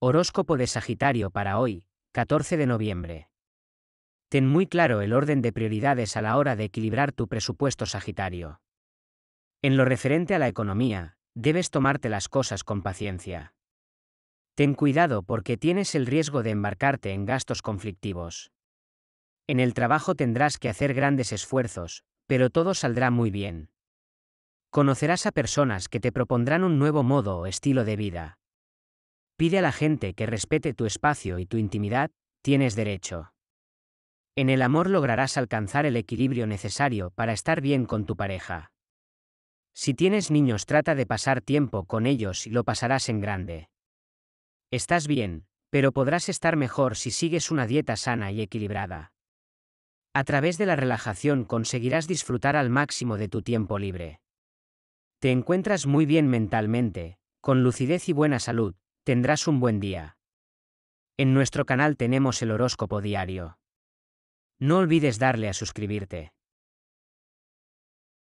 Horóscopo de Sagitario para hoy, 14 de noviembre. Ten muy claro el orden de prioridades a la hora de equilibrar tu presupuesto Sagitario. En lo referente a la economía, debes tomarte las cosas con paciencia. Ten cuidado porque tienes el riesgo de embarcarte en gastos conflictivos. En el trabajo tendrás que hacer grandes esfuerzos, pero todo saldrá muy bien. Conocerás a personas que te propondrán un nuevo modo o estilo de vida Pide a la gente que respete tu espacio y tu intimidad, tienes derecho. En el amor lograrás alcanzar el equilibrio necesario para estar bien con tu pareja. Si tienes niños trata de pasar tiempo con ellos y lo pasarás en grande. Estás bien, pero podrás estar mejor si sigues una dieta sana y equilibrada. A través de la relajación conseguirás disfrutar al máximo de tu tiempo libre. Te encuentras muy bien mentalmente, con lucidez y buena salud, Tendrás un buen día. En nuestro canal tenemos el horóscopo diario. No olvides darle a suscribirte.